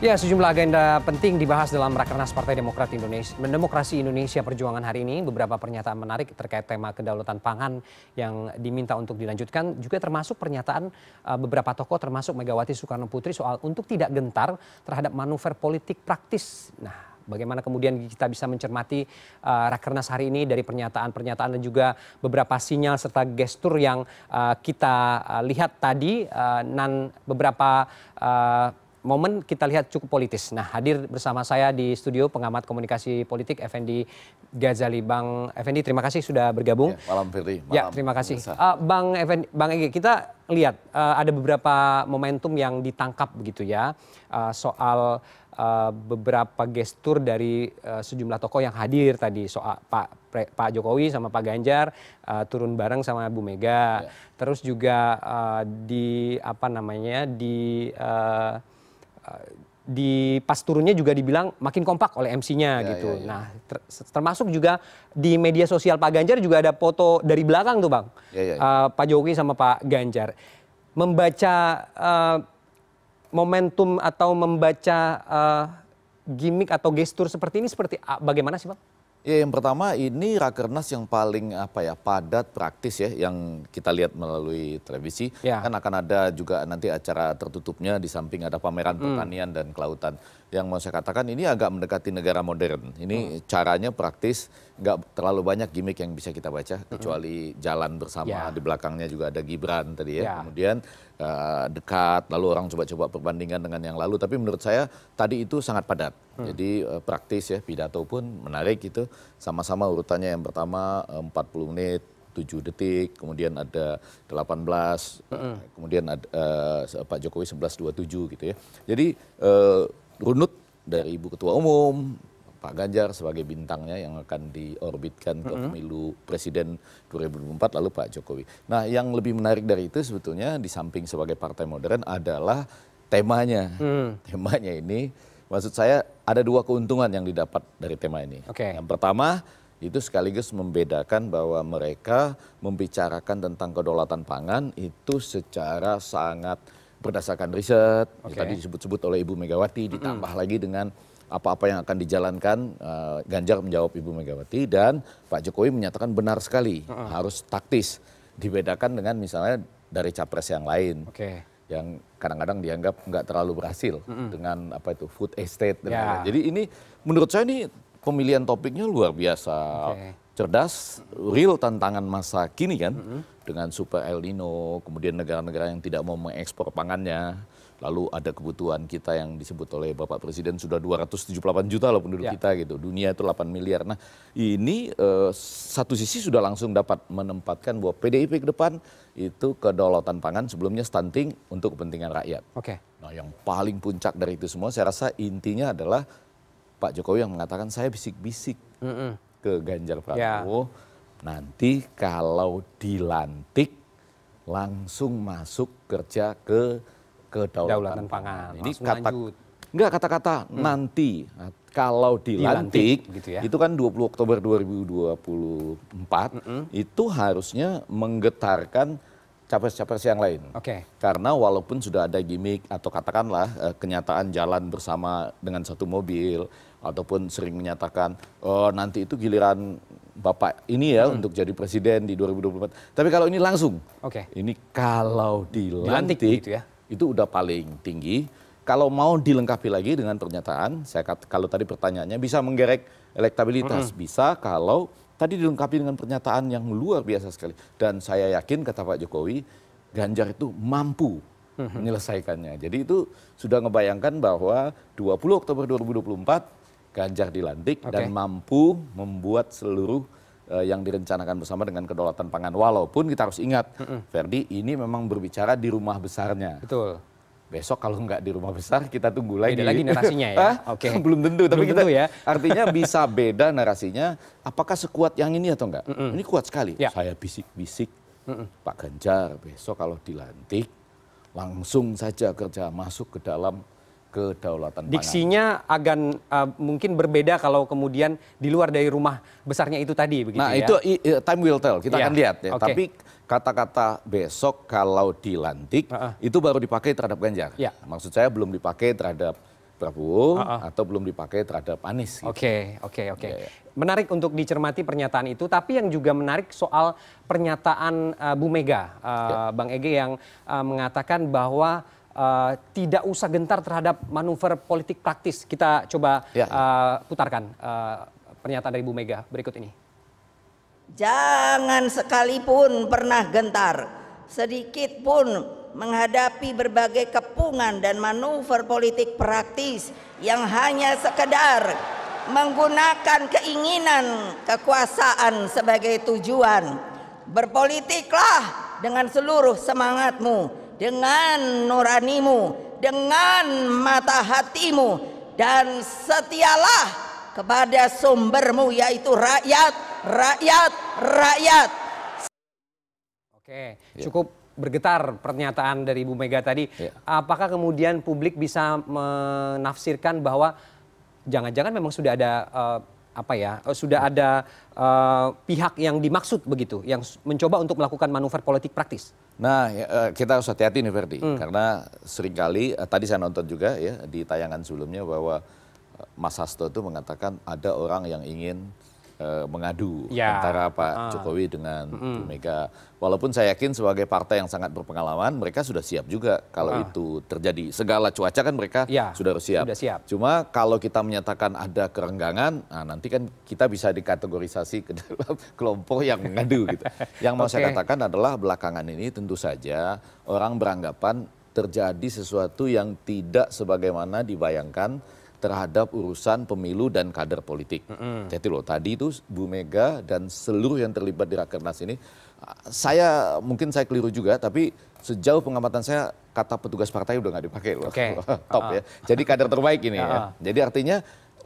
Ya, sejumlah agenda penting dibahas dalam Rakernas Partai Demokrat Indonesia, Demokrasi Indonesia Perjuangan hari ini. Beberapa pernyataan menarik terkait tema kedaulatan pangan yang diminta untuk dilanjutkan. Juga termasuk pernyataan eh, beberapa tokoh termasuk Megawati Soekarno Putri soal untuk tidak gentar terhadap manuver politik praktis. Nah, bagaimana kemudian kita bisa mencermati eh, Rakernas hari ini dari pernyataan-pernyataan dan juga beberapa sinyal serta gestur yang eh, kita lihat tadi uh, nan beberapa momen kita lihat cukup politis. Nah, hadir bersama saya di studio pengamat komunikasi politik Effendi Ghazali. Bang Effendi, terima kasih sudah bergabung. Ya, malam Firly. Ya, malam. Ya, terima kasih. Uh, Bang Effendi, Bang Egy, kita lihat uh, ada beberapa momentum yang ditangkap begitu ya uh, soal uh, beberapa gestur dari uh, sejumlah tokoh yang hadir tadi soal Pak Pre, Pak Jokowi sama Pak Ganjar uh, turun bareng sama Bu Mega. Ya. Terus juga uh, di apa namanya di uh, di pas turunnya juga dibilang makin kompak oleh MC-nya ya, gitu. Ya, ya. Nah, ter termasuk juga di media sosial Pak Ganjar juga ada foto dari belakang tuh, Bang. Ya, ya, ya. Uh, Pak Jokowi sama Pak Ganjar. Membaca uh, momentum atau membaca uh, gimmick atau gestur seperti ini seperti uh, bagaimana sih, Bang? Ya, yang pertama ini rakernas yang paling apa ya padat praktis ya yang kita lihat melalui televisi ya. kan akan ada juga nanti acara tertutupnya di samping ada pameran hmm. pertanian dan kelautan yang mau saya katakan ini agak mendekati negara modern ini hmm. caranya praktis nggak terlalu banyak gimmick yang bisa kita baca hmm. kecuali jalan bersama ya. di belakangnya juga ada Gibran tadi ya, ya. kemudian uh, dekat lalu orang coba-coba perbandingan dengan yang lalu tapi menurut saya tadi itu sangat padat hmm. jadi uh, praktis ya pidato pun menarik gitu sama-sama urutannya yang pertama 40 eh, menit 7 detik, kemudian ada 18, mm -hmm. kemudian ada, uh, eh, Pak Jokowi 1127 gitu ya. Jadi uh, runut dari Ibu Ketua Umum, Pak Ganjar sebagai bintangnya yang akan diorbitkan ke pemilu presiden 2024 lalu Pak Jokowi. Nah, yang lebih menarik dari itu sebetulnya di samping sebagai partai modern adalah temanya. Mm. Temanya ini maksud saya ada dua keuntungan yang didapat dari tema ini. Okay. Yang pertama itu sekaligus membedakan bahwa mereka membicarakan tentang kedaulatan pangan itu secara sangat berdasarkan riset okay. tadi disebut-sebut oleh Ibu Megawati ditambah mm -hmm. lagi dengan apa-apa yang akan dijalankan uh, Ganjar menjawab Ibu Megawati dan Pak Jokowi menyatakan benar sekali uh -uh. harus taktis dibedakan dengan misalnya dari capres yang lain. Okay yang kadang-kadang dianggap nggak terlalu berhasil mm -hmm. dengan apa itu food estate yeah. jadi ini menurut saya ini pemilihan topiknya luar biasa okay. cerdas real tantangan masa kini kan mm -hmm. dengan super El Nino kemudian negara-negara yang tidak mau mengekspor pangannya lalu ada kebutuhan kita yang disebut oleh Bapak Presiden sudah 278 juta loh penduduk ya. kita gitu. Dunia itu 8 miliar. Nah, ini uh, satu sisi sudah langsung dapat menempatkan bahwa PDIP ke depan itu kedaulatan pangan sebelumnya stunting untuk kepentingan rakyat. Oke. Okay. Nah, yang paling puncak dari itu semua saya rasa intinya adalah Pak Jokowi yang mengatakan saya bisik-bisik mm -mm. ke Ganjar ya. Pranowo. Yeah. Nanti kalau dilantik langsung masuk kerja ke kedaulatan pangan. Ini kata enggak kata-kata hmm. nanti nah, kalau dilantik, dilantik gitu ya. itu kan 20 Oktober 2024 mm -hmm. itu harusnya menggetarkan capres-capres yang lain. Oke. Okay. Karena walaupun sudah ada gimmick atau katakanlah eh, kenyataan jalan bersama dengan satu mobil ataupun sering menyatakan oh, nanti itu giliran Bapak ini ya -hmm. untuk jadi presiden di 2024. Tapi kalau ini langsung. Oke. Okay. Ini kalau dilantik, dilantik gitu ya itu udah paling tinggi. Kalau mau dilengkapi lagi dengan pernyataan, saya kat, kalau tadi pertanyaannya bisa menggerek elektabilitas, mm -hmm. bisa kalau tadi dilengkapi dengan pernyataan yang luar biasa sekali. Dan saya yakin kata Pak Jokowi, Ganjar itu mampu mm-hmm. menyelesaikannya. Jadi itu sudah ngebayangkan bahwa 20 Oktober 2024 Ganjar dilantik okay. dan mampu membuat seluruh uh, yang direncanakan bersama dengan kedaulatan pangan. Walaupun kita harus ingat, mm -mm. Ferdi, ini memang berbicara di rumah besarnya. Betul besok kalau nggak di rumah besar kita tunggu lagi. Beda lagi narasinya ya. Oke. Okay. Belum tentu, tapi Belum kita tentu ya. artinya bisa beda narasinya. Apakah sekuat yang ini atau enggak? Mm -mm. Ini kuat sekali. Ya. Saya bisik-bisik mm -mm. Pak Ganjar besok kalau dilantik langsung saja kerja masuk ke dalam kedaulatan Diksinya pangan. akan uh, eh, mungkin berbeda kalau kemudian di luar dari rumah besarnya itu tadi begitu nah, ya. i, itu eh, time will tell, kita yeah. akan lihat ya. Okay. Tapi kata-kata besok kalau dilantik uh -uh. itu baru dipakai terhadap Ganjar. Yeah. Maksud saya belum dipakai terhadap Prabowo uh -uh. atau belum dipakai terhadap Anies. Gitu. Oke, oke, oke. Iya, iya. Menarik untuk dicermati pernyataan itu, tapi yang juga menarik soal pernyataan uh, Bu Mega, uh, yeah. Bang Ege yang uh, mengatakan bahwa uh, tidak usah gentar terhadap manuver politik praktis. Kita coba ya. uh, putarkan uh, pernyataan dari Bu Mega berikut ini. Jangan sekalipun pernah gentar, sedikit pun menghadapi berbagai kepungan dan manuver politik praktis yang hanya sekedar menggunakan keinginan kekuasaan sebagai tujuan. Berpolitiklah dengan seluruh semangatmu dengan nuranimu, dengan mata hatimu, dan setialah kepada sumbermu yaitu rakyat, rakyat, rakyat. Oke, cukup bergetar pernyataan dari Ibu Mega tadi. Iya. Apakah kemudian publik bisa menafsirkan bahwa jangan-jangan memang sudah ada eh, apa ya eh, sudah ada uh, pihak yang dimaksud begitu yang mencoba untuk melakukan manuver politik praktis. Nah ya, eh, kita harus hati-hati nih Ferdi hmm. karena seringkali tadi saya nonton juga ya di tayangan sebelumnya bahwa Mas Hasto itu mengatakan ada orang yang ingin Eh, mengadu ya. antara Pak uh. Jokowi dengan mm. Bu Mega. Walaupun saya yakin sebagai partai yang sangat berpengalaman, mereka sudah siap juga kalau uh. itu terjadi. Segala cuaca kan mereka ya. sudah siap. Sudah siap. Cuma kalau kita menyatakan ada kerenggangan, nah nanti kan kita bisa dikategorisasi ke dalam kelompok yang mengadu gitu. Yang mau okay. saya katakan adalah belakangan ini tentu saja orang beranggapan terjadi sesuatu yang tidak sebagaimana dibayangkan terhadap urusan pemilu dan kader politik. Mm -hmm. Jadi loh tadi itu Bu Mega dan seluruh yang terlibat di Rakernas ini, saya mungkin saya keliru juga, tapi sejauh pengamatan saya kata petugas partai udah nggak dipakai loh, okay. top uh -huh. ya. Ah. Jadi kader terbaik ini uh ah. -huh. ya. Jadi artinya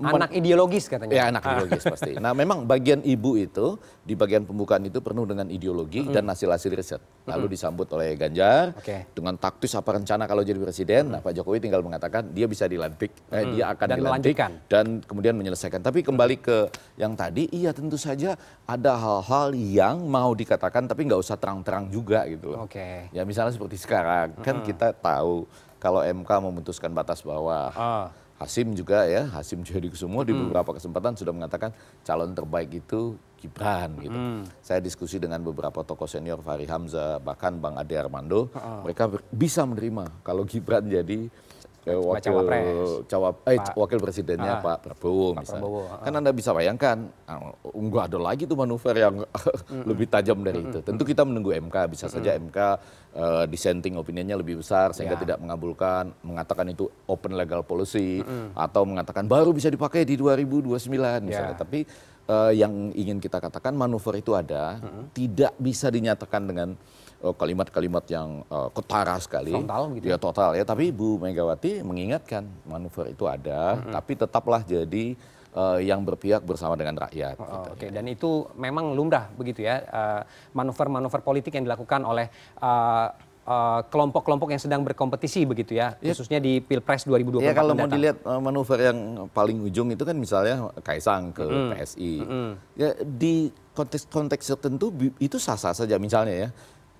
anak ideologis katanya. Ya, anak ideologis pasti. Nah, memang bagian ibu itu di bagian pembukaan itu penuh dengan ideologi mm -hmm. dan hasil-hasil riset. Lalu mm -hmm. disambut oleh Ganjar okay. dengan taktis apa rencana kalau jadi presiden. Mm -hmm. Nah, Pak Jokowi tinggal mengatakan dia bisa dilantik, mm -hmm. dia akan dan dilantik melanjutkan. dan kemudian menyelesaikan. Tapi kembali ke yang tadi, iya tentu saja ada hal-hal yang mau dikatakan tapi nggak usah terang-terang juga gitu loh. Okay. Ya misalnya seperti sekarang mm -hmm. kan kita tahu kalau MK memutuskan batas bawah. Ah. Hasim juga ya, Hasim Jadi Kusumo di hmm. beberapa kesempatan sudah mengatakan calon terbaik itu Gibran gitu. Hmm. Saya diskusi dengan beberapa tokoh senior Fahri Hamzah, bahkan Bang Ade Armando, uh mereka bisa menerima kalau Gibran jadi wakil cawapres. eh, Pak, wakil presidennya ah, Pak Prabowo Pak misalnya. Prabowo, ah. Kan Anda bisa bayangkan, enggak ah, ada lagi tuh manuver yang mm lebih tajam dari mm itu. Tentu kita menunggu MK, bisa saja MK uh, eh, dissenting opinionnya lebih besar sehingga ya. tidak mengabulkan, mengatakan itu open legal policy mm atau mengatakan baru bisa dipakai di 2029 ya. misalnya. Ya. Tapi uh, yang ingin kita katakan manuver itu ada, mm tidak bisa dinyatakan dengan Eh, kalimat-kalimat yang uh, ketara sekali. Total gitu. Ya, ya total ya, tapi Bu Megawati mengingatkan manuver itu ada, -hmm. tapi tetaplah jadi uh, yang berpihak bersama dengan rakyat. Oh, gitu, Oke, okay. ya. dan itu memang lumrah begitu ya manuver-manuver uh, politik yang dilakukan oleh kelompok-kelompok uh, yang sedang berkompetisi begitu ya, ya khususnya di Pilpres 2024 Ya kalau mau dilihat uh, manuver yang paling ujung itu kan misalnya Kaisang ke mm. PSI. Mm. Ya di konteks-konteks tertentu itu sah-sah saja misalnya ya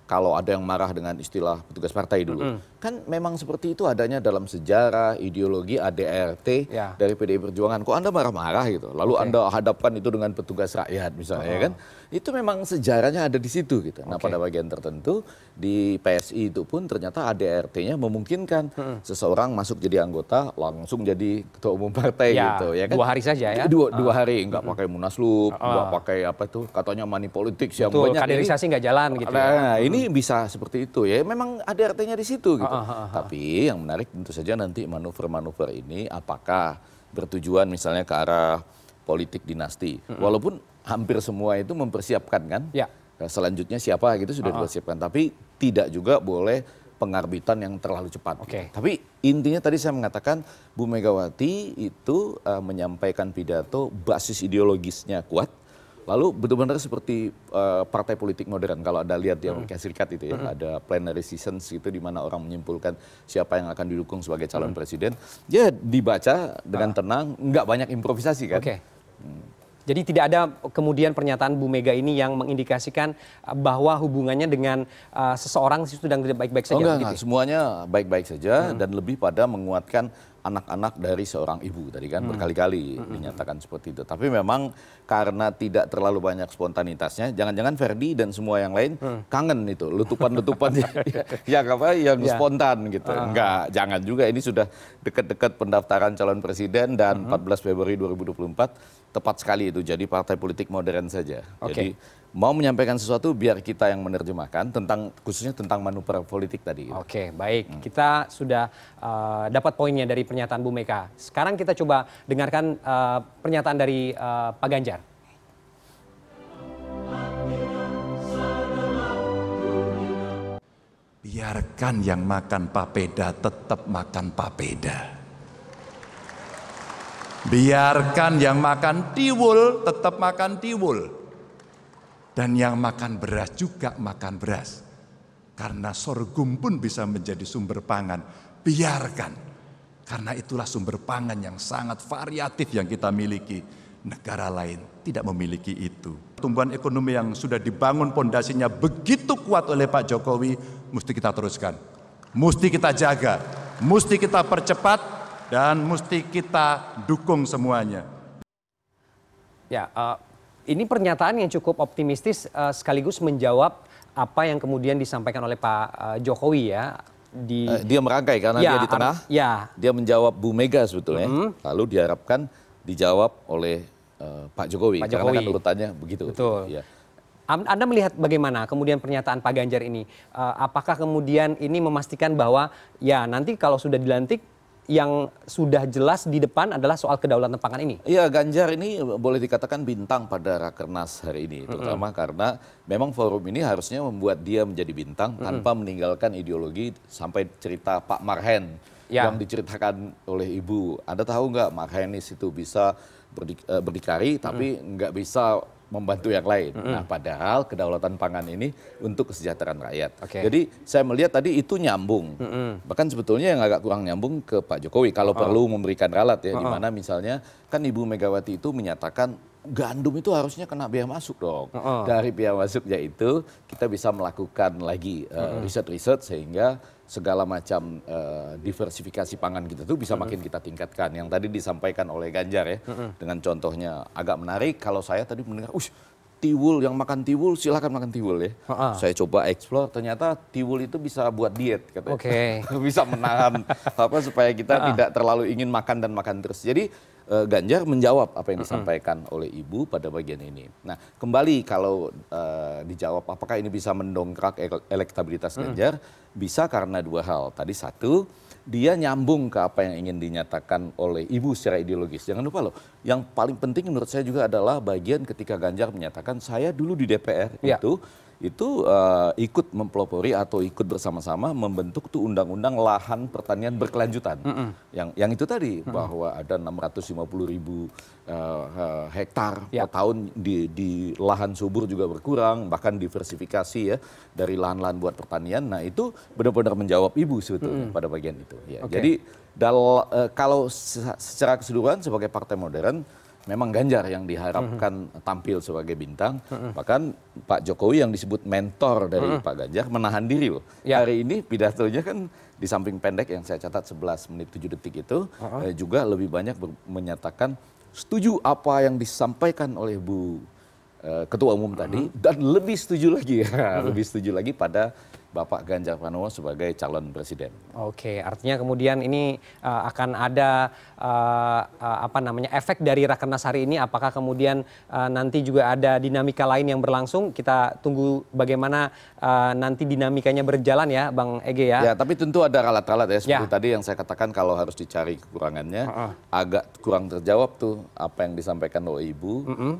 kalau ada yang marah dengan istilah petugas partai dulu. Mm -hmm. Kan memang seperti itu adanya dalam sejarah, ideologi, ADRT yeah. dari PDI Perjuangan. Kok Anda marah-marah gitu? Lalu okay. Anda hadapkan itu dengan petugas rakyat misalnya ya uh -huh. kan? Itu memang sejarahnya ada di situ gitu. Nah okay. pada bagian tertentu di PSI itu pun ternyata ADRT-nya memungkinkan mm -hmm. seseorang masuk jadi anggota langsung jadi ketua umum partai yeah. gitu. ya kan? Dua hari saja ya? Dua, dua uh-huh. hari, nggak mm -hmm. pakai munaslup, uh pakai apa tuh katanya money politics yang banyak. kaderisasi nggak jalan gitu. Ya. Nah, ini ini bisa seperti itu ya. Memang ada artinya di situ gitu. Aha, aha. Ah. Tapi yang menarik tentu saja nanti manuver-manuver ini apakah bertujuan misalnya ke arah politik dinasti. -hmm. Walaupun hampir semua itu mempersiapkan kan. Ya. Nah, selanjutnya siapa gitu sudah ah, ah. dipersiapkan. Tapi tidak juga boleh pengarbitan yang terlalu cepat. Okay. Tapi intinya tadi saya mengatakan Bu Megawati itu uh, menyampaikan pidato basis ideologisnya kuat Lalu benar-benar seperti uh, partai politik modern kalau ada lihat di hmm. Amerika Serikat itu ya, hmm. ada plenary season itu di mana orang menyimpulkan siapa yang akan didukung sebagai calon hmm. presiden, Ya dibaca dengan ah. tenang, nggak banyak improvisasi kan. Okay. Hmm. Jadi tidak ada kemudian pernyataan Bu Mega ini yang mengindikasikan eh, bahwa hubungannya dengan uh, seseorang sedang tidak baik-baik saja. Oh, enggak, enggak. Ya? Semuanya baik-baik saja hmm. dan lebih pada menguatkan anak-anak dari seorang ibu tadi kan hmm. berkali-kali hmm, hmm, hmm. dinyatakan seperti itu. Tapi memang karena tidak terlalu banyak spontanitasnya, jangan-jangan Ferdi dan semua yang lain hmm. kangen itu letupan-letupan yang apa yang ya. spontan gitu. Uh. Enggak, jangan juga ini sudah dekat-dekat pendaftaran calon presiden dan hmm. 14 Februari 2024 tepat sekali itu. Jadi partai politik modern saja. Okay. Jadi mau menyampaikan sesuatu biar kita yang menerjemahkan tentang khususnya tentang manuver politik tadi. Gitu. Oke, baik. Hmm. Kita sudah uh, dapat poinnya dari pernyataan Bu Mega. Sekarang kita coba dengarkan uh, pernyataan dari uh, Pak Ganjar. Biarkan yang makan papeda tetap makan papeda. Biarkan yang makan tiwul tetap makan tiwul. Dan yang makan beras juga makan beras. Karena sorghum pun bisa menjadi sumber pangan. Biarkan. Karena itulah sumber pangan yang sangat variatif yang kita miliki. Negara lain tidak memiliki itu. Tumbuhan ekonomi yang sudah dibangun pondasinya begitu kuat oleh Pak Jokowi, mesti kita teruskan. Mesti kita jaga, mesti kita percepat, dan mesti kita dukung semuanya. Ya, uh, ini pernyataan yang cukup optimistis uh, sekaligus menjawab apa yang kemudian disampaikan oleh Pak uh, Jokowi ya di uh, dia merangkai karena ya, dia di tengah. Ya. Dia menjawab Bu Mega sebetulnya. Mm -hmm. Lalu diharapkan dijawab oleh uh, Pak Jokowi Pak karena kan urutannya begitu. Betul. Ya. Anda melihat bagaimana kemudian pernyataan Pak Ganjar ini? apakah kemudian ini memastikan bahwa ya nanti kalau sudah dilantik yang sudah jelas di depan adalah soal kedaulatan pangan ini. Iya, Ganjar ini e, boleh dikatakan bintang pada Rakernas hari ini, terutama mm -hmm. karena memang forum ini harusnya membuat dia menjadi bintang tanpa mm -hmm. meninggalkan ideologi sampai cerita Pak Marhen ya. yang diceritakan oleh ibu. Anda tahu nggak Marhenis itu bisa e, berdikari tapi mm -hmm. nggak bisa membantu yang lain. Mm -hmm. Nah, padahal kedaulatan pangan ini untuk kesejahteraan rakyat. Okay. Jadi saya melihat tadi itu nyambung. Mm -hmm. Bahkan sebetulnya yang agak kurang nyambung ke Pak Jokowi kalau oh. perlu memberikan ralat ya, oh. di mana misalnya kan Ibu Megawati itu menyatakan gandum itu harusnya kena biaya masuk dong. Uh -uh. Dari biaya masuknya itu kita bisa melakukan lagi eh, riset-riset uh, -uh. sehingga segala macam uh, diversifikasi pangan kita tuh bisa uh -uh. makin kita tingkatkan. Yang tadi disampaikan oleh Ganjar ya uh -uh. dengan contohnya agak menarik. Kalau saya tadi mendengar, ush tiwul yang makan tiwul silahkan makan tiwul ya. Uh -uh. Saya coba explore ternyata tiwul itu bisa buat diet katanya. Okay. bisa menahan apa supaya kita uh -uh. tidak terlalu ingin makan dan makan terus. Jadi Eh, Ganjar menjawab apa yang disampaikan -hmm. oleh ibu pada bagian ini. Nah, kembali kalau uh, dijawab apakah ini bisa mendongkrak elektabilitas Ganjar? -hmm. Ganjar? Bisa karena dua hal. Tadi satu, dia nyambung ke apa yang ingin dinyatakan oleh ibu secara ideologis. Jangan lupa loh, yang paling penting menurut saya juga adalah bagian ketika Ganjar menyatakan saya dulu di DPR ya. itu itu uh, ikut mempelopori atau ikut bersama-sama membentuk tuh undang-undang lahan pertanian berkelanjutan. Mm -hmm. Yang yang itu tadi mm -hmm. bahwa ada 650 ribu uh, hektar yep. Ya. per tahun di, di lahan subur juga berkurang, bahkan diversifikasi ya dari lahan-lahan buat pertanian. Nah itu benar-benar menjawab ibu sebetulnya mm -hmm. pada bagian itu. Ya. Okay. Jadi dal, uh, kalau secara keseluruhan sebagai partai modern memang Ganjar yang diharapkan mm-hmm. tampil sebagai bintang. Mm-hmm. Bahkan Pak Jokowi yang disebut mentor dari mm-hmm. Pak Ganjar menahan diri loh. Ya. Hari ini pidatonya kan di samping pendek yang saya catat 11 menit 7 detik itu mm-hmm. eh, juga lebih banyak menyatakan setuju apa yang disampaikan oleh Bu eh, Ketua Umum mm-hmm. tadi uh-huh. dan lebih setuju lagi, mm-hmm. lebih setuju lagi pada Bapak Ganjar Pranowo sebagai calon presiden. Oke, artinya kemudian ini uh, akan ada uh, uh, apa namanya efek dari rakernas hari ini apakah kemudian uh, nanti juga ada dinamika lain yang berlangsung? Kita tunggu bagaimana uh, nanti dinamikanya berjalan ya Bang Ege ya. Ya, tapi tentu ada ralat-ralat ya seperti ya. tadi yang saya katakan kalau harus dicari kekurangannya uh -uh. agak kurang terjawab tuh apa yang disampaikan oleh Ibu uh -uh. Uh,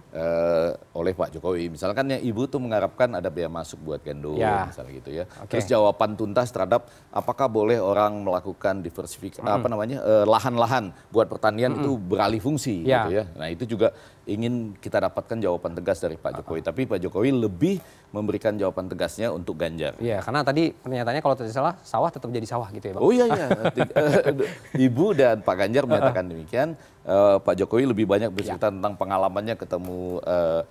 oleh Pak Jokowi. Misalkan ya Ibu tuh mengharapkan ada biaya masuk buat gendo ya. misalnya gitu ya. Okay. Terus jawaban tuntas terhadap apakah boleh orang melakukan diversifikasi hmm. apa namanya eh, lahan-lahan uh, buat pertanian hmm. itu beralih fungsi yeah. gitu ya. ya. Nah, itu juga ingin kita dapatkan jawaban tegas dari Pak Jokowi. uh Tapi Pak Jokowi lebih memberikan jawaban tegasnya untuk Ganjar. Iya, karena tadi pernyataannya kalau tidak salah sawah tetap jadi sawah gitu ya, Pak. Oh iya iya. Eh, Ibu dan Pak Ganjar menyatakan demikian. Uh, Pak Jokowi lebih banyak bercerita yeah. tentang pengalamannya ketemu uh,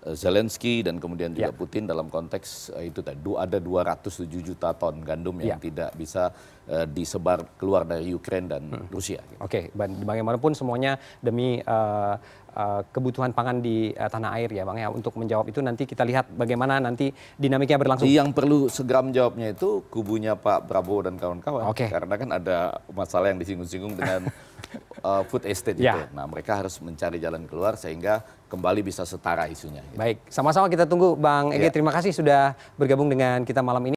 Eh, Zelensky dan kemudian juga ya. Putin dalam konteks eh, itu tadi ada 207 juta ton gandum yang ya. tidak bisa uh, disebar keluar dari Ukraina dan hmm. Rusia. Gitu. Oke, okay. bagaimanapun semuanya demi uh, uh, kebutuhan pangan di uh, tanah air ya, Bang ya. Untuk menjawab itu nanti kita lihat bagaimana nanti dinamiknya berlangsung. Yang perlu segera menjawabnya itu kubunya Pak Prabowo dan kawan-kawan. Okay. Karena kan ada masalah yang disinggung-singgung dengan uh, food estate ya. itu. Nah, mereka harus mencari jalan keluar sehingga kembali bisa setara isunya. Baik, sama-sama kita tunggu Bang Ege. Ya. Terima kasih sudah bergabung dengan kita malam ini.